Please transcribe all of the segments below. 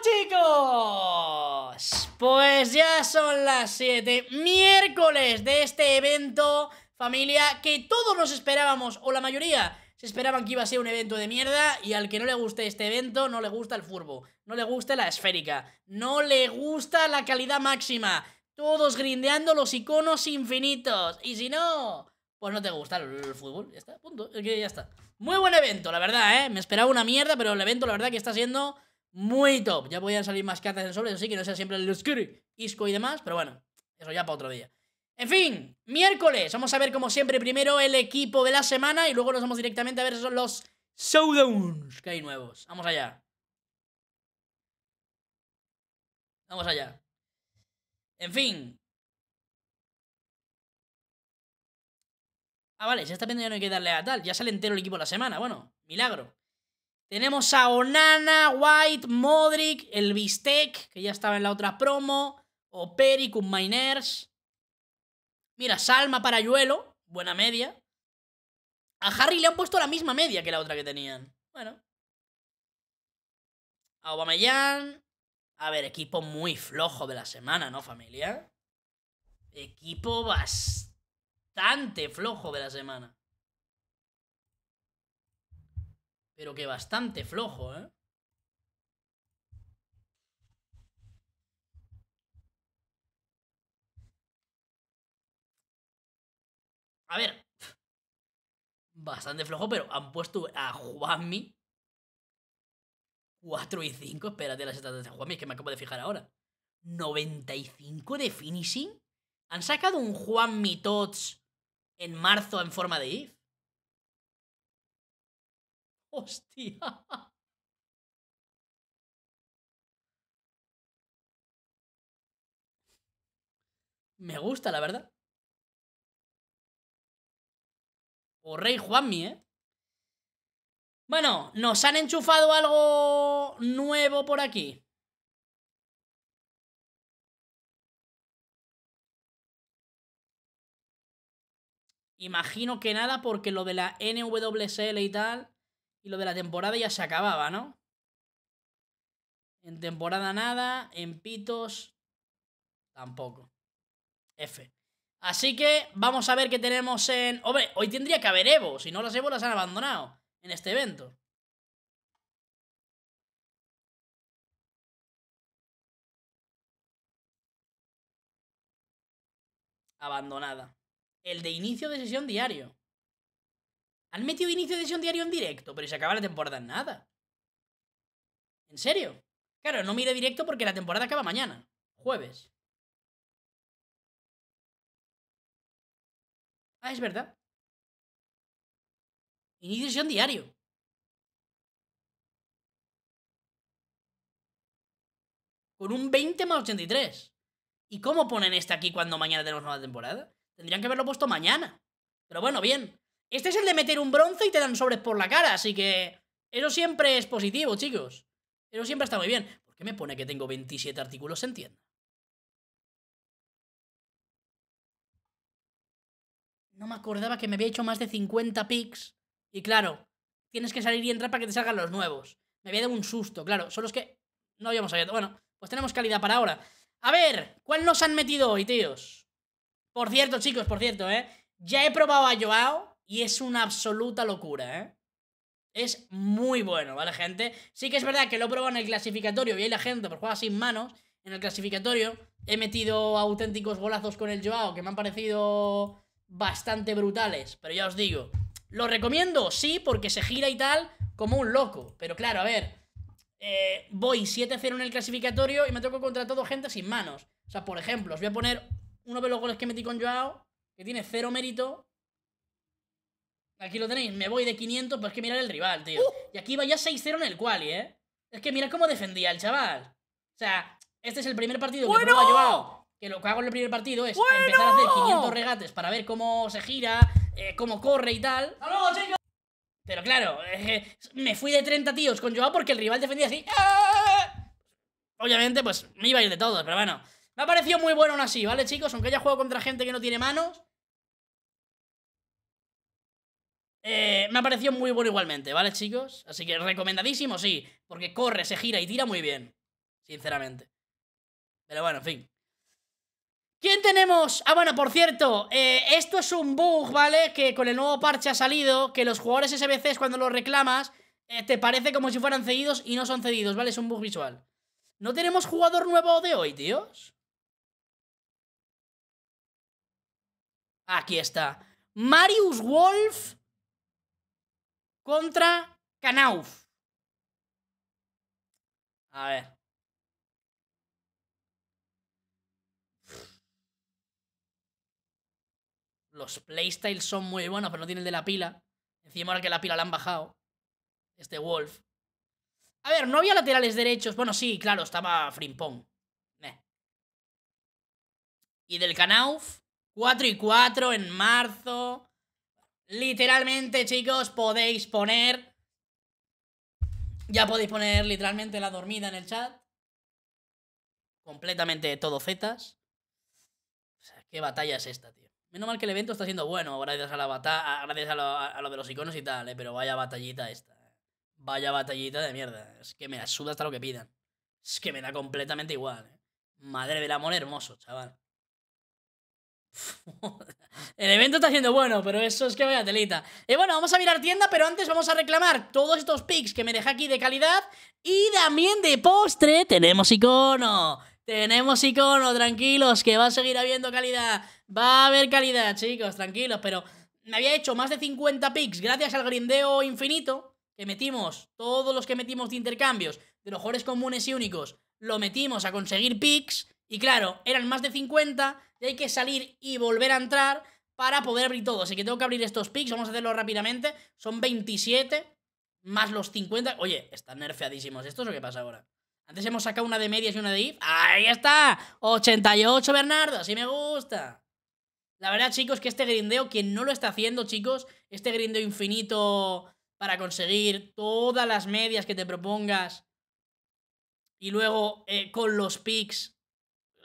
chicos! Pues ya son las 7, miércoles de este evento, familia, que todos nos esperábamos, o la mayoría, se esperaban que iba a ser un evento de mierda y al que no le guste este evento, no le gusta el furbo, no le gusta la esférica, no le gusta la calidad máxima, todos grindeando los iconos infinitos, y si no, pues no te gusta el, fútbol, ya está, punto, ya está. Muy buen evento, la verdad, ¿eh? Me esperaba una mierda, pero el evento, la verdad, que está siendo muy top. Ya podían salir más cartas en sobre, así que no sea siempre el Luskuri, Isco y demás, pero bueno, eso ya para otro día. En fin, miércoles, vamos a ver como siempre primero el equipo de la semana y luego nos vamos directamente a ver son los showdowns que hay nuevos. Vamos allá. Vamos allá. En fin. Ah, vale, se está pendiente ya no hay que darle a tal. Ya sale entero el equipo de la semana. Bueno, milagro. Tenemos a Onana, White, Modric, el Bistec, que ya estaba en la otra promo, Operi con Miners. Mira, Salma para Yuelo, buena media. A Harry le han puesto la misma media que la otra que tenían. Bueno. A Aubameyang. A ver, equipo muy flojo de la semana, ¿no, familia? Equipo bastante flojo de la semana. Pero que bastante flojo, ¿eh? A ver. Bastante flojo, pero han puesto a Juanmi 4 y 5. Espérate las estadísticas de Juanmi, es que me acabo de fijar ahora. 95 de finishing. Han sacado un Juanmi Tots en marzo en forma de if. Hostia. Me gusta, la verdad. O Rey Juanmi, ¿eh? Bueno, nos han enchufado algo nuevo por aquí. Imagino que nada, porque lo de la NWSL y tal lo de la temporada ya se acababa, ¿no? En temporada nada, en pitos tampoco. F. Así que vamos a ver qué tenemos en... Hombre, hoy tendría que haber Evo, si no las Evo las han abandonado en este evento. Abandonada. El de inicio de sesión diario. Han metido inicio de sesión diario en directo, pero se acaba la temporada en nada. ¿En serio? Claro, no mire directo porque la temporada acaba mañana, jueves. Ah, es verdad. Inicio de sesión diario. Con un 20 más 83. ¿Y cómo ponen esta aquí cuando mañana tenemos nueva temporada? Tendrían que haberlo puesto mañana. Pero bueno, bien. Este es el de meter un bronce y te dan sobres por la cara, así que... Eso siempre es positivo, chicos. Eso siempre está muy bien. ¿Por qué me pone que tengo 27 artículos en tienda? No me acordaba que me había hecho más de 50 picks. Y claro, tienes que salir y entrar para que te salgan los nuevos. Me había dado un susto, claro. Son los que no habíamos abierto. Bueno, pues tenemos calidad para ahora. A ver, ¿cuál nos han metido hoy, tíos? Por cierto, chicos, por cierto, ¿eh? Ya he probado a Joao. Y es una absoluta locura, ¿eh? Es muy bueno, ¿vale, gente? Sí que es verdad que lo he probado en el clasificatorio y ahí la gente por juega sin manos. En el clasificatorio he metido auténticos golazos con el Joao que me han parecido bastante brutales. Pero ya os digo, ¿lo recomiendo? Sí, porque se gira y tal como un loco. Pero claro, a ver, eh, voy 7-0 en el clasificatorio y me toco contra todo gente sin manos. O sea, por ejemplo, os voy a poner uno de los goles que metí con Joao, que tiene cero mérito, Aquí lo tenéis, me voy de 500, pues que mirar el rival, tío. Uh. Y aquí vaya ya 6-0 en el quali, ¿eh? Es que mira cómo defendía el chaval. O sea, este es el primer partido bueno. que Joao. Que lo que hago en el primer partido es empezar a hacer 500 regates para ver cómo se gira, eh, cómo corre y tal. Pero claro, eh, me fui de 30 tíos con Joao porque el rival defendía así. ¡Ah! Obviamente, pues me iba a ir de todos, pero bueno. Me ha parecido muy bueno aún así, ¿vale, chicos? Aunque haya jugado contra gente que no tiene manos, Eh, me ha parecido muy bueno igualmente, ¿vale, chicos? Así que recomendadísimo, sí. Porque corre, se gira y tira muy bien. Sinceramente. Pero bueno, en fin. ¿Quién tenemos? Ah, bueno, por cierto, eh, esto es un bug, ¿vale? Que con el nuevo parche ha salido, que los jugadores SBCs cuando los reclamas eh, te parece como si fueran cedidos y no son cedidos, ¿vale? Es un bug visual. ¿No tenemos jugador nuevo de hoy, tíos? Aquí está. Marius Wolf contra Canauf. A ver. Los playstyles son muy buenos, pero no tienen el de la pila. Encima ahora que la pila la han bajado. Este Wolf. A ver, no había laterales derechos. Bueno, sí, claro, estaba Frimpong. Y del Canauf, 4 y 4 en marzo. Literalmente, chicos, podéis poner... Ya podéis poner literalmente la dormida en el chat. Completamente todo fetas. O sea, qué batalla es esta, tío. Menos mal que el evento está siendo bueno gracias a la batalla, gracias a lo, de los iconos y tal, eh, pero vaya batallita esta. Eh. Vaya batallita de mierda. Eh. Es que me suda hasta lo que pidan. Es que me da completamente igual. Eh. Madre del amor hermoso, chaval. El evento está siendo bueno, pero eso es que vaya telita. Y eh, bueno, vamos a mirar tienda, pero antes vamos a reclamar todos estos picks que me deja aquí de calidad. Y también de postre tenemos icono. Tenemos icono, tranquilos, que va a seguir habiendo calidad. Va a haber calidad, chicos, tranquilos. Pero me había hecho más de 50 picks gracias al grindeo infinito que metimos. Todos los que metimos de intercambios, de los jugadores comunes y únicos, lo metimos a conseguir picks. Y claro, eran más de 50 y hay que salir y volver a entrar para poder abrir todo. Así que tengo que abrir estos picks, vamos a hacerlo rápidamente. Son 27 más los 50. Oye, están nerfeadísimos estos lo que pasa ahora. Antes hemos sacado una de medias y una de if. ¡Ahí está! 88, Bernardo, así me gusta. La verdad, chicos, que este grindeo, quien no lo está haciendo, chicos, este grindeo infinito para conseguir todas las medias que te propongas y luego eh, con los picks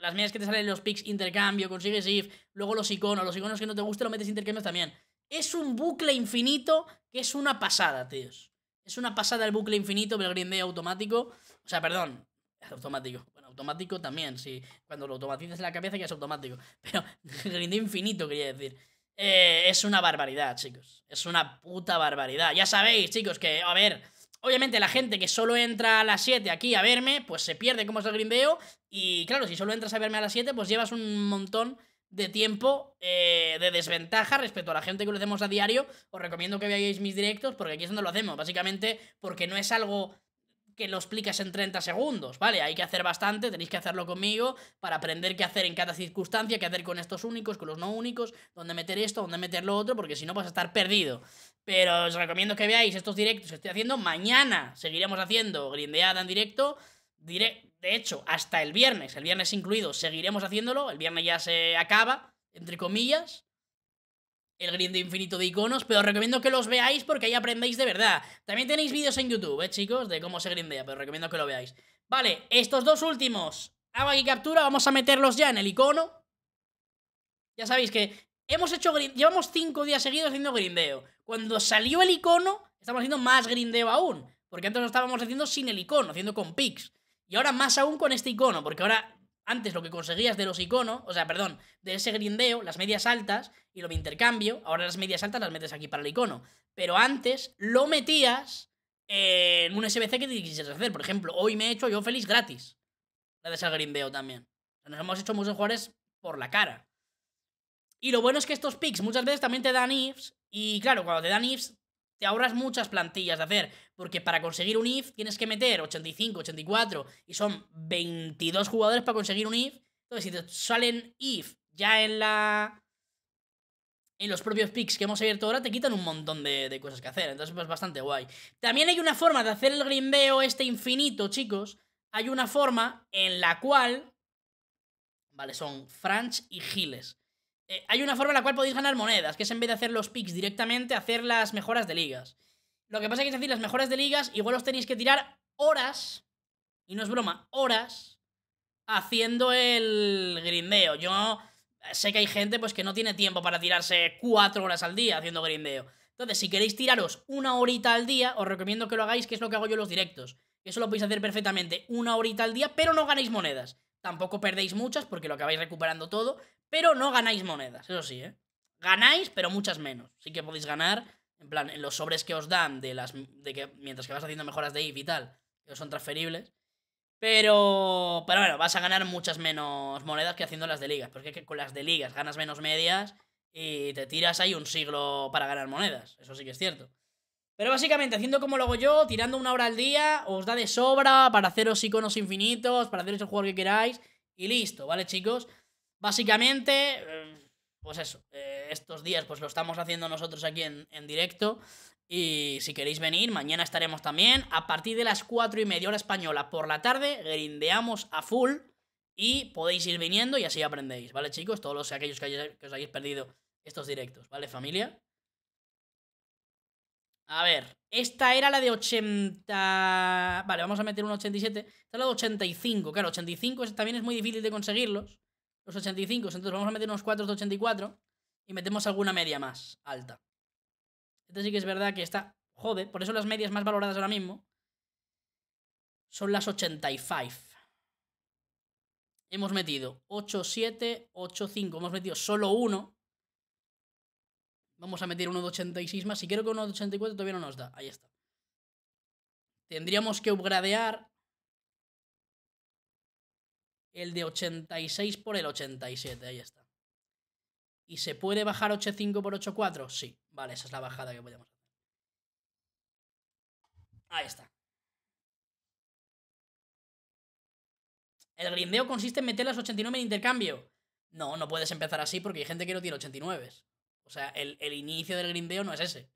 las medias que te salen los picks intercambio, consigues if, luego los iconos, los iconos que no te gusten los metes intercambios también. Es un bucle infinito que es una pasada, tíos. Es una pasada el bucle infinito del grindeo automático. O sea, perdón, automático. Bueno, automático también, si cuando lo automatizas en la cabeza ya es automático. Pero grindeo infinito quería decir. Eh, es una barbaridad, chicos. Es una puta barbaridad. Ya sabéis, chicos, que, a ver, Obviamente la gente que solo entra a las 7 aquí a verme, pues se pierde como es el grindeo. Y claro, si solo entras a verme a las 7, pues llevas un montón de tiempo eh, de desventaja respecto a la gente que lo hacemos a diario. Os recomiendo que veáis mis directos porque aquí es donde lo hacemos. Básicamente porque no es algo que lo explicas en 30 segundos, ¿vale? Hay que hacer bastante, tenéis que hacerlo conmigo para aprender qué hacer en cada circunstancia, qué hacer con estos únicos, con los no únicos, dónde meter esto, dónde meter lo otro, porque si no vas a estar perdido. Pero os recomiendo que veáis estos directos que estoy haciendo. Mañana seguiremos haciendo grindeada en directo. de hecho, hasta el viernes, el viernes incluido, seguiremos haciéndolo. El viernes ya se acaba, entre comillas el grinde infinito de iconos, pero os recomiendo que los veáis porque ahí aprendéis de verdad. También tenéis vídeos en YouTube, ¿eh, chicos? De cómo se grindea, pero os recomiendo que lo veáis. Vale, estos dos últimos, agua y captura, vamos a meterlos ya en el icono. Ya sabéis que hemos hecho llevamos cinco días seguidos haciendo grindeo. Cuando salió el icono, estamos haciendo más grindeo aún, porque antes lo estábamos haciendo sin el icono, haciendo con pics. Y ahora más aún con este icono, porque ahora antes lo que conseguías de los iconos, o sea, perdón, de ese grindeo, las medias altas, y lo de intercambio, ahora las medias altas las metes aquí para el icono. Pero antes lo metías en un SBC que te quisieras hacer. Por ejemplo, hoy me he hecho yo feliz gratis. Gracias al grindeo también. Nos hemos hecho muchos jugadores por la cara. Y lo bueno es que estos picks muchas veces también te dan ifs. Y claro, cuando te dan ifs, te ahorras muchas plantillas de hacer, porque para conseguir un if tienes que meter 85, 84 y son 22 jugadores para conseguir un if. Entonces, si te salen if ya en la en los propios picks que hemos abierto ahora te quitan un montón de, cosas que hacer. Entonces es pues, bastante guay. También hay una forma de hacer el grimbeo este infinito, chicos. Hay una forma en la cual... Vale, son French y Giles. Eh, hay una forma en la cual podéis ganar monedas, que es en vez de hacer los picks directamente, hacer las mejoras de ligas. Lo que pasa es que, es decir, las mejoras de ligas igual os tenéis que tirar horas, y no es broma, horas, haciendo el grindeo. Yo eh, sé que hay gente pues que no tiene tiempo para tirarse cuatro horas al día haciendo grindeo. Entonces, si queréis tiraros una horita al día, os recomiendo que lo hagáis, que es lo que hago yo en los directos. Eso lo podéis hacer perfectamente, una horita al día, pero no ganéis monedas. Tampoco perdéis muchas porque lo acabáis recuperando todo, pero no ganáis monedas, eso sí, ¿eh? Ganáis, pero muchas menos. Sí que podéis ganar, en plan, en los sobres que os dan de las de que mientras que vas haciendo mejoras de IV y tal, que son transferibles. Pero, pero bueno, vas a ganar muchas menos monedas que haciendo las de ligas. Porque es que con las de ligas ganas menos medias y te tiras ahí un siglo para ganar monedas. Eso sí que es cierto. Pero básicamente, haciendo como lo hago yo, tirando una hora al día, os da de sobra para haceros iconos infinitos, para haceros el juego que queráis, y listo, ¿vale, chicos? Básicamente, eh, pues eso, eh, estos días pues lo estamos haciendo nosotros aquí en, directo, y si queréis venir, mañana estaremos también, a partir de las 4 y media hora española por la tarde, grindeamos a full, y podéis ir viniendo y así aprendéis, ¿vale, chicos? Todos aquellos que, que os hayáis perdido estos directos, ¿vale, familia? A ver, esta era la de 80... Vale, vamos a meter un 87. Esta es la de 85. Claro, 85 también es muy difícil de conseguirlos. Los 85. Entonces vamos a meter unos 4 de 84. Y metemos alguna media más alta. Esta sí que es verdad que está... Jode, por eso las medias más valoradas ahora mismo son las 85. Hemos metido 8, 7, 8, 5. Hemos metido solo uno Vamos a meter uno de 86 más. Si quiero que uno de 84 todavía no nos da. Ahí está. Tendríamos que upgradear el de 86 por el 87. Ahí está. ¿Y se puede bajar 8.5 por 8.4? Sí. Vale, esa es la bajada que podemos hacer. Ahí está. ¿El grindeo consiste en meter las 89 en intercambio? No, no puedes empezar así porque hay gente que no tiene 89. O sea, el, inicio del grindeo no es ese.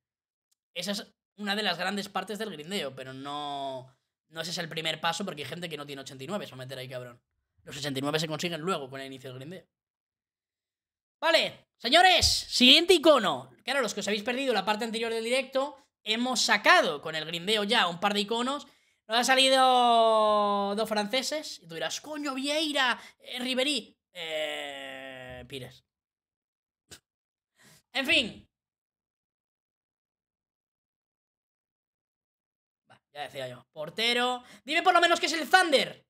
Esa es una de las grandes partes del grindeo, pero no, no ese es el primer paso porque hay gente que no tiene 89, se va a meter ahí, cabrón. Los 89 se consiguen luego con el inicio del grindeo. Vale, señores, siguiente icono. Claro, los que os habéis perdido la parte anterior del directo, hemos sacado con el grindeo ya un par de iconos. Nos han salido dos franceses y tú dirás, coño, Vieira, eh, Eh, pires. En fin. ya decía yo. Portero. Dime por lo menos que es el Thunder.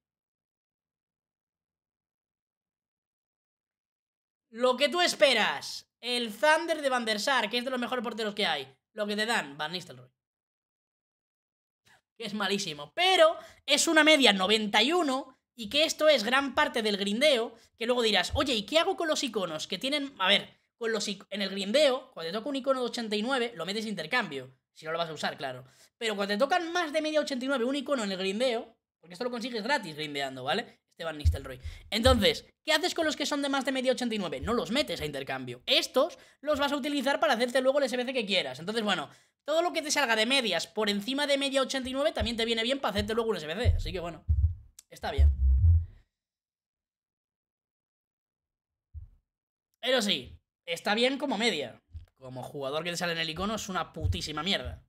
Lo que tú esperas. El Thunder de Van der Sar, que es de los mejores porteros que hay. Lo que te dan, Van Nistelrooy. Que es malísimo. Pero es una media 91 y que esto es gran parte del grindeo, que luego dirás, oye, ¿y qué hago con los iconos? Que tienen, a ver, en el grindeo, cuando te toca un icono de 89, lo metes a intercambio. Si no lo vas a usar, claro. Pero cuando te tocan más de media 89 un icono en el grindeo, porque esto lo consigues gratis grindeando, ¿vale? Esteban Nistelrooy. Entonces, ¿qué haces con los que son de más de media 89? No los metes a intercambio. Estos los vas a utilizar para hacerte luego el SBC que quieras. Entonces, bueno, todo lo que te salga de medias por encima de media 89 también te viene bien para hacerte luego un SBC. Así que bueno, está bien. Pero sí, Está bien como media. Como jugador que te sale en el icono es una putísima mierda.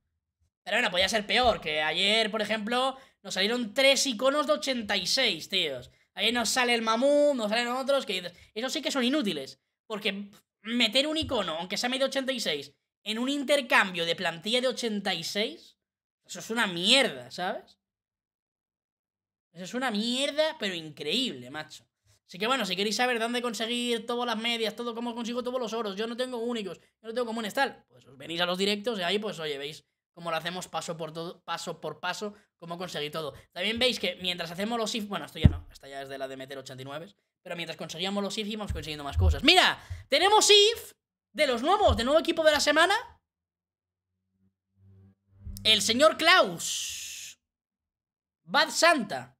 Pero bueno, podía ser peor, que ayer, por ejemplo, nos salieron tres iconos de 86, tíos. Ahí nos sale el mamú, nos salen otros que dices, esos sí que son inútiles. Porque meter un icono, aunque sea medio 86, en un intercambio de plantilla de 86, eso es una mierda, ¿sabes? Eso es una mierda, pero increíble, macho. Así que bueno, si queréis saber dónde conseguir todas las medias, todo cómo consigo todos los oros, yo no tengo únicos, yo no tengo comunes tal, pues os venís a los directos y ahí pues oye, veis cómo lo hacemos paso por todo, paso por paso, cómo conseguir todo. También veis que mientras hacemos los if, bueno, esto ya no, esta ya es de la de meter 89, pero mientras conseguíamos los if íbamos consiguiendo más cosas. Mira, tenemos if de los nuevos, de nuevo equipo de la semana. El señor Klaus. Bad Santa.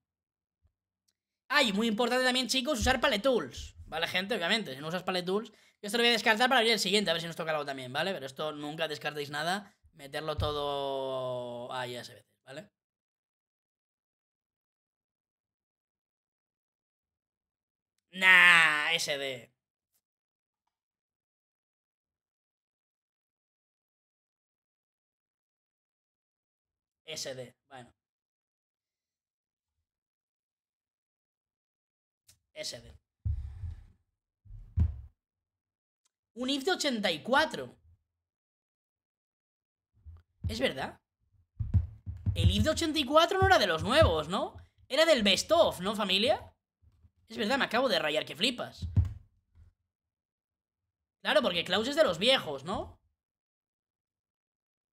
Ay, ah, y muy importante también, chicos, usar paletools tools. ¿Vale, gente? Obviamente, si no usas paletools tools. esto lo voy a descartar para abrir el siguiente, a ver si nos toca algo también, ¿vale? Pero esto nunca descartéis nada. Meterlo todo ahí a veces, ¿vale? Nah, SD. SD. Un if de 84. Es verdad. El if de 84 no era de los nuevos, ¿no? Era del best of, ¿no, familia? Es verdad, me acabo de rayar que flipas. Claro, porque Klaus es de los viejos, ¿no?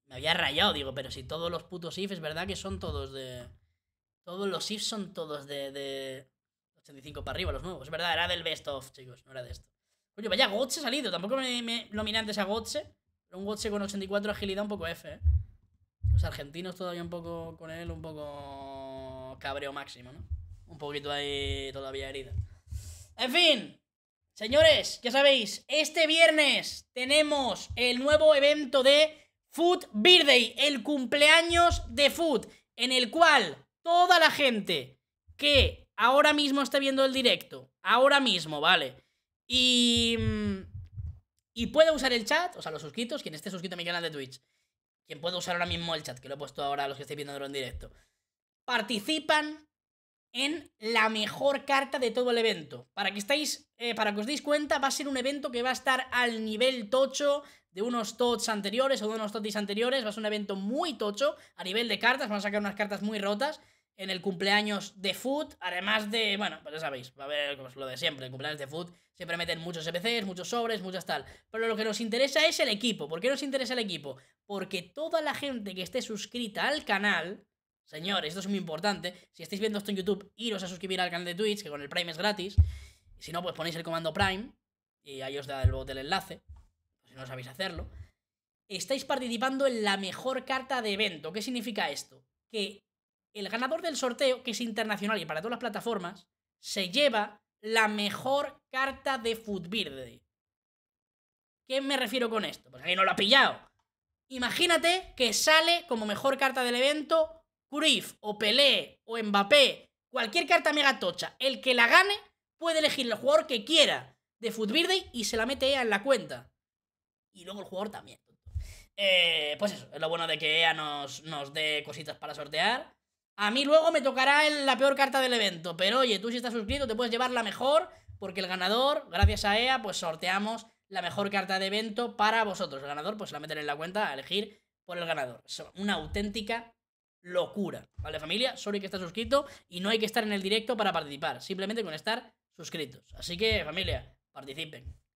Me había rayado, digo, pero si todos los putos if es verdad que son todos de... Todos los IF son todos de... de... 85 para arriba los nuevos. Es verdad, era del best of, chicos, no era de esto. Oye, vaya Gotse salido. Tampoco me, me antes a Gotse. un Gotse con 84 agilidad un poco F, ¿eh? Los argentinos todavía un poco con él, un poco cabreo máximo, ¿no? Un poquito ahí todavía herida. En fin, señores, ya sabéis, este viernes tenemos el nuevo evento de Food Birthday, el cumpleaños de Food, en el cual toda la gente que ahora mismo está viendo el directo, ahora mismo, ¿vale? Y... Mm, y puede usar el chat, o sea, los suscritos, quien esté suscrito a mi canal de Twitch, quien puede usar ahora mismo el chat, que lo he puesto ahora a los que estéis viendo en directo, participan en la mejor carta de todo el evento. Para que estáis, eh, para que os deis cuenta, va a ser un evento que va a estar al nivel tocho de unos tots anteriores o de unos totis anteriores. Va a ser un evento muy tocho a nivel de cartas, van a sacar unas cartas muy rotas en el cumpleaños de Food, además de, bueno, pues ya sabéis, va a haber pues, lo de siempre, el cumpleaños de Food siempre meten muchos EPCs, muchos sobres, muchas tal, pero lo que nos interesa es el equipo, ¿por qué nos interesa el equipo? Porque toda la gente que esté suscrita al canal, señores, esto es muy importante, si estáis viendo esto en YouTube, iros a suscribir al canal de Twitch, que con el Prime es gratis, y si no, pues ponéis el comando Prime, y ahí os da el, bot del enlace, si no sabéis hacerlo, estáis participando en la mejor carta de evento, ¿qué significa esto? Que el ganador del sorteo, que es internacional y para todas las plataformas, se lleva la mejor carta de ¿A ¿Qué me refiero con esto? Pues alguien no lo ha pillado. Imagínate que sale como mejor carta del evento Cruyff o Pelé o Mbappé, cualquier carta mega tocha. El que la gane puede elegir el jugador que quiera de Footbird y se la mete EA en la cuenta. Y luego el jugador también. Eh, pues eso, es lo bueno de que EA nos, nos dé cositas para sortear. A mí luego me tocará la peor carta del evento, pero oye, tú si estás suscrito te puedes llevar la mejor, porque el ganador, gracias a EA, pues sorteamos la mejor carta de evento para vosotros. El ganador, pues la meten en la cuenta a elegir por el ganador. una auténtica locura, ¿vale familia? Solo hay que estar suscrito y no hay que estar en el directo para participar, simplemente con estar suscritos. Así que familia, participen.